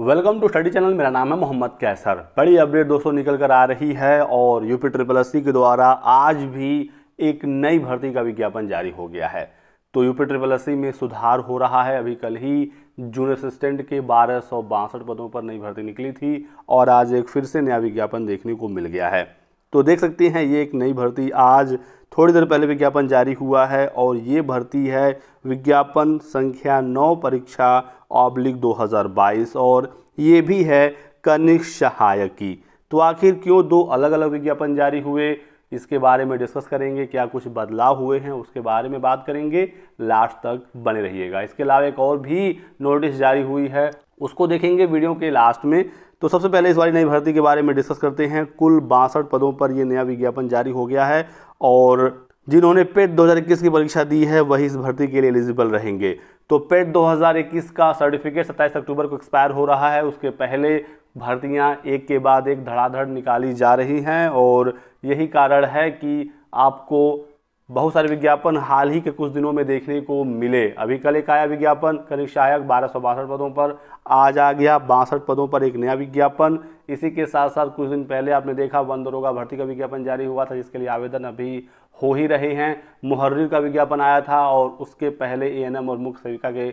welcome to study channel मेरा नाम है मोहम्मद कैसर बड़ी अपडेट दोस्तों निकल कर आ रही है और यूपी ट्रिपल एस के द्वारा आज भी एक नई भर्ती का विज्ञापन जारी हो गया है तो यूपी ट्रिपल एस में सुधार हो रहा है अभी कल ही जूनियर असिस्टेंट के बारह पदों पर नई भर्ती निकली थी और आज एक फिर से नया विज्ञापन देखने को मिल गया है तो देख सकते हैं ये एक नई भर्ती आज थोड़ी देर पहले विज्ञापन जारी हुआ है और ये भर्ती है विज्ञापन संख्या नौ परीक्षा ऑब्लिक 2022 और ये भी है कनिक सहायक की तो आखिर क्यों दो अलग अलग विज्ञापन जारी हुए इसके बारे में डिस्कस करेंगे क्या कुछ बदलाव हुए हैं उसके बारे में बात करेंगे लास्ट तक बने रहिएगा इसके अलावा एक और भी नोटिस जारी हुई है उसको देखेंगे वीडियो के लास्ट में तो सबसे पहले इस बार नई भर्ती के बारे में डिस्कस करते हैं कुल बासठ पदों पर यह नया विज्ञापन जारी हो गया है और जिन्होंने पेट 2021 की परीक्षा दी है वही इस भर्ती के लिए एलिजिबल रहेंगे तो पेट 2021 का सर्टिफिकेट 27 अक्टूबर को एक्सपायर हो रहा है उसके पहले भर्तियां एक के बाद एक धड़ाधड़ निकाली जा रही हैं और यही कारण है कि आपको बहुत सारे विज्ञापन हाल ही के कुछ दिनों में देखने को मिले अभी कल एक आया विज्ञापन कनिक सहायक बारह सौ बासठ पदों पर आज आ गया बासठ पदों पर एक नया विज्ञापन इसी के साथ साथ कुछ दिन पहले आपने देखा वन दरोगा भर्ती का विज्ञापन जारी हुआ था जिसके लिए आवेदन अभी हो ही रहे हैं मुहर्र का विज्ञापन आया था और उसके पहले ए और मुख्य सेविका के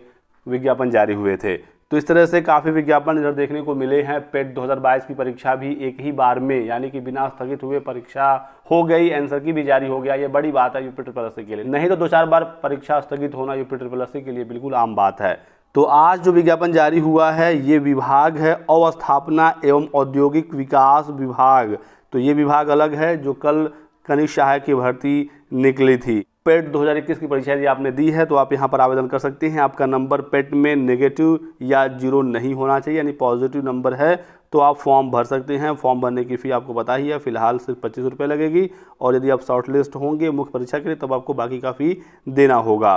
विज्ञापन जारी हुए थे तो इस तरह से काफ़ी विज्ञापन इधर देखने को मिले हैं पेट 2022 की परीक्षा भी एक ही बार में यानी कि बिना स्थगित हुए परीक्षा हो गई एंसर की भी जारी हो गया ये बड़ी बात है यूपी ट्रिपल के लिए नहीं तो दो चार बार परीक्षा स्थगित होना यूपी ट्रिपल के लिए बिल्कुल आम बात है तो आज जो विज्ञापन जारी हुआ है ये विभाग है अवस्थापना एवं औद्योगिक विकास विभाग तो ये विभाग अलग है जो कल कनिष्ठ सहायक की भर्ती निकली थी पेट 2021 की परीक्षा यदि आपने दी है तो आप यहाँ पर आवेदन कर सकते हैं आपका नंबर पेट में नेगेटिव या जीरो नहीं होना चाहिए यानी पॉजिटिव नंबर है तो आप फॉर्म भर सकते हैं फॉर्म भरने की फ़ी आपको बता ही है फिलहाल सिर्फ पच्चीस रुपये लगेगी और यदि आप शॉर्ट लिस्ट होंगे मुख्य परीक्षा के लिए तब आपको बाकी का फ़ी देना होगा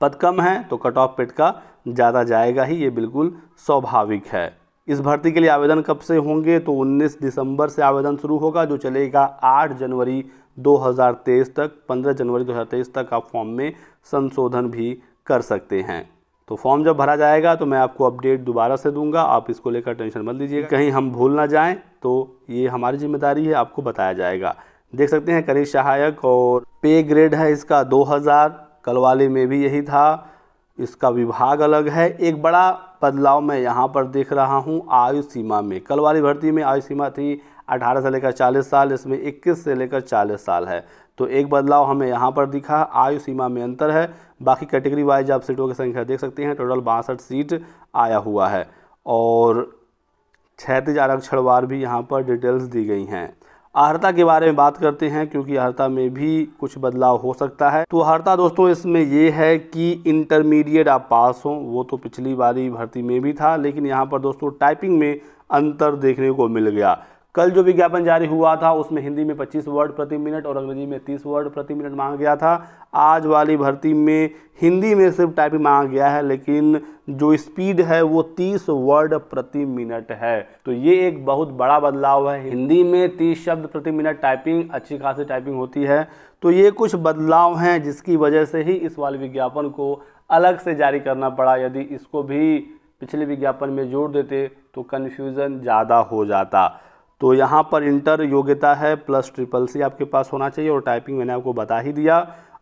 पद कम है तो कट ऑफ पेट का ज़्यादा जाएगा ही ये बिल्कुल स्वाभाविक है इस भर्ती के लिए आवेदन कब से होंगे तो 19 दिसंबर से आवेदन शुरू होगा जो चलेगा 8 जनवरी 2023 तक 15 जनवरी 2023 तक आप फॉर्म में संशोधन भी कर सकते हैं तो फॉर्म जब भरा जाएगा तो मैं आपको अपडेट दोबारा से दूंगा आप इसको लेकर टेंशन मत लीजिए कहीं हम भूल ना जाएं तो ये हमारी जिम्मेदारी है आपको बताया जाएगा देख सकते हैं करी सहायक और पे ग्रेड है इसका दो हजार में भी यही था इसका विभाग अलग है एक बड़ा बदलाव मैं यहाँ पर देख रहा हूँ आयु सीमा में कल वाली भर्ती में आयु सीमा थी 18 से लेकर 40 साल इसमें 21 से लेकर 40 साल है तो एक बदलाव हमें यहाँ पर दिखा आयु सीमा में अंतर है बाकी कैटेगरी वाइज आप सीटों की संख्या देख सकते हैं टोटल बासठ सीट आया हुआ है और छैतीस वार भी यहाँ पर डिटेल्स दी गई हैं आहरता के बारे में बात करते हैं क्योंकि आहरता में भी कुछ बदलाव हो सकता है तो आहरता दोस्तों इसमें ये है कि इंटरमीडिएट आप पास हों वो तो पिछली बारी भर्ती में भी था लेकिन यहाँ पर दोस्तों टाइपिंग में अंतर देखने को मिल गया कल जो विज्ञापन जारी हुआ था उसमें हिंदी में 25 वर्ड प्रति मिनट और अंग्रेजी में 30 वर्ड प्रति मिनट मांगा गया था आज वाली भर्ती में हिंदी में सिर्फ टाइपिंग मांगा गया है लेकिन जो स्पीड है वो 30 वर्ड प्रति मिनट है तो ये एक बहुत बड़ा बदलाव है हिंदी में 30 शब्द प्रति मिनट टाइपिंग अच्छी खासी टाइपिंग होती है तो ये कुछ बदलाव हैं जिसकी वजह से ही इस वाले विज्ञापन को अलग से जारी करना पड़ा यदि इसको भी पिछले विज्ञापन में जोड़ देते तो कन्फ्यूज़न ज़्यादा हो जाता तो यहाँ पर इंटर योग्यता है प्लस ट्रिपल सी आपके पास होना चाहिए और टाइपिंग मैंने आपको बता ही दिया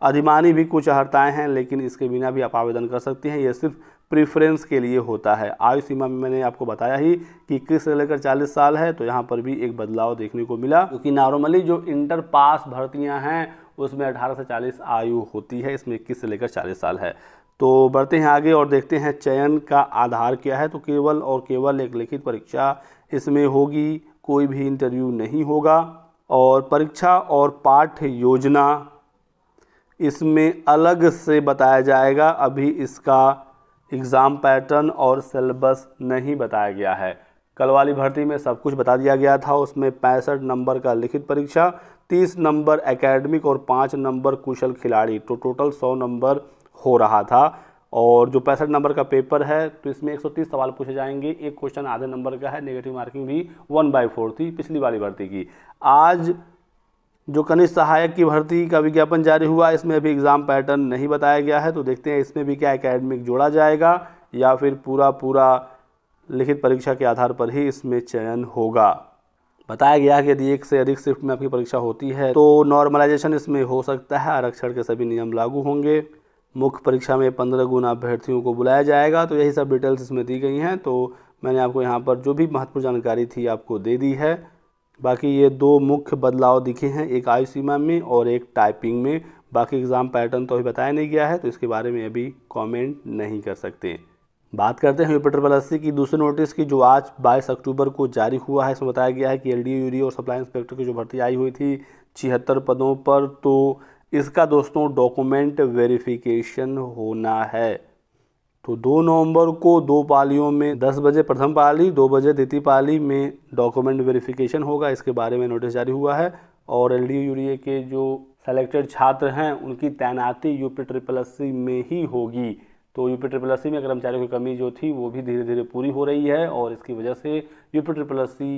अधिमानी भी कुछ अहर्ताएँ हैं लेकिन इसके बिना भी आप आवेदन कर सकती हैं ये सिर्फ प्रिफ्रेंस के लिए होता है आयु सीमा में मैंने आपको बताया ही कि इक्कीस से लेकर चालीस साल है तो यहाँ पर भी एक बदलाव देखने को मिला क्योंकि नॉर्मली जो इंटर पास भर्तियाँ हैं उसमें अठारह से चालीस आयु होती है इसमें इक्कीस से लेकर चालीस साल है तो बढ़ते हैं आगे और देखते हैं चयन का आधार क्या है तो केवल और केवल एक लिखित परीक्षा इसमें होगी कोई भी इंटरव्यू नहीं होगा और परीक्षा और पाठ्य योजना इसमें अलग से बताया जाएगा अभी इसका एग्ज़ाम पैटर्न और सिलेबस नहीं बताया गया है कल वाली भर्ती में सब कुछ बता दिया गया था उसमें पैंसठ नंबर का लिखित परीक्षा तीस नंबर एकेडमिक और पाँच नंबर कुशल खिलाड़ी तो टोटल सौ नंबर हो रहा था और जो पैंसठ नंबर का पेपर है तो इसमें 130 सवाल पूछे जाएंगे एक क्वेश्चन आधे नंबर का है नेगेटिव मार्किंग भी वन बाई फोर थी पिछली बारी भर्ती की आज जो कनिष्ठ सहायक की भर्ती का विज्ञापन जारी हुआ इसमें अभी एग्ज़ाम पैटर्न नहीं बताया गया है तो देखते हैं इसमें भी क्या एकेडमिक जोड़ा जाएगा या फिर पूरा पूरा लिखित परीक्षा के आधार पर ही इसमें चयन होगा बताया गया कि यदि एक से अधिक शिफ्ट में आपकी परीक्षा होती है तो नॉर्मलाइजेशन इसमें हो सकता है आरक्षण के सभी नियम लागू होंगे मुख्य परीक्षा में पंद्रह गुण अभ्यर्थियों को बुलाया जाएगा तो यही सब डिटेल्स इसमें दी गई हैं तो मैंने आपको यहाँ पर जो भी महत्वपूर्ण जानकारी थी आपको दे दी है बाकी ये दो मुख्य बदलाव दिखे हैं एक आयु सीमा में और एक टाइपिंग में बाकी एग्ज़ाम पैटर्न तो अभी बताया नहीं गया है तो इसके बारे में अभी कमेंट नहीं कर सकते बात करते हैं यूपी ट्रिपल अस्सी की दूसरे नोटिस की जो आज 22 अक्टूबर को जारी हुआ है इसमें बताया गया है कि एल डी और सप्लाई इंस्पेक्टर की जो भर्ती आई हुई थी छिहत्तर पदों पर तो इसका दोस्तों डॉक्यूमेंट वेरिफिकेशन होना है तो दो नवंबर को दो पालियों में दस बजे प्रथम पाली दो बजे द्वितीय पाली में डॉक्यूमेंट वेरिफिकेशन होगा इसके बारे में नोटिस जारी हुआ है और एल डी के जो सेलेक्टेड छात्र हैं उनकी तैनाती यूपी ट्रिपल सी में ही होगी तो यूपी ट्रिपल सी में कर्मचारियों की कमी जो थी वो भी धीरे धीरे पूरी हो रही है और इसकी वजह से यूपी ट्रिपल सी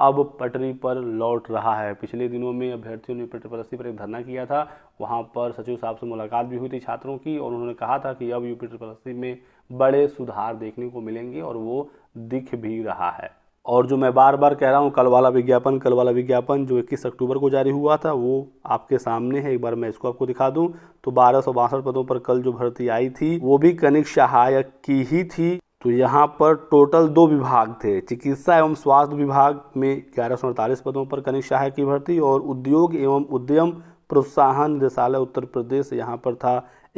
अब पटरी पर लौट रहा है पिछले दिनों में अभ्यर्थियों ने पटरी पर पर एक धरना किया था वहाँ पर सचिव साहब से मुलाकात भी हुई थी छात्रों की और उन्होंने कहा था कि अब यूपी परस्ती में बड़े सुधार देखने को मिलेंगे और वो दिख भी रहा है और जो मैं बार बार कह रहा हूँ कल वाला विज्ञापन कल वाला विज्ञापन जो 21 अक्टूबर को जारी हुआ था वो आपके सामने है एक बार मैं इसको आपको दिखा दूँ तो बारह पदों पर कल जो भर्ती आई थी वो भी कनिक सहायक की ही थी तो यहाँ पर टोटल दो विभाग थे चिकित्सा एवं स्वास्थ्य विभाग में ग्यारह सौ अड़तालीस पदों पर कनिक सहायक की भर्ती और उद्योग एवं उद्यम प्रोत्साहन निदेशालय उत्तर प्रदेश यहाँ पर था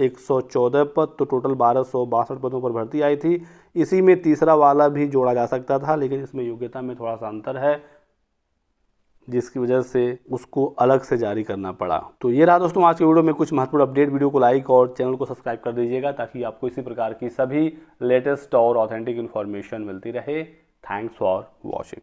114 पद तो टोटल बारह सौ बासठ पदों पर भर्ती आई थी इसी में तीसरा वाला भी जोड़ा जा सकता था लेकिन इसमें योग्यता में थोड़ा सा अंतर है जिसकी वजह से उसको अलग से जारी करना पड़ा तो ये रहा दोस्तों आज के वीडियो में कुछ महत्वपूर्ण अपडेट वीडियो को लाइक और चैनल को सब्सक्राइब कर दीजिएगा ताकि आपको इसी प्रकार की सभी लेटेस्ट और ऑथेंटिक इन्फॉर्मेशन मिलती रहे थैंक्स फॉर वॉचिंग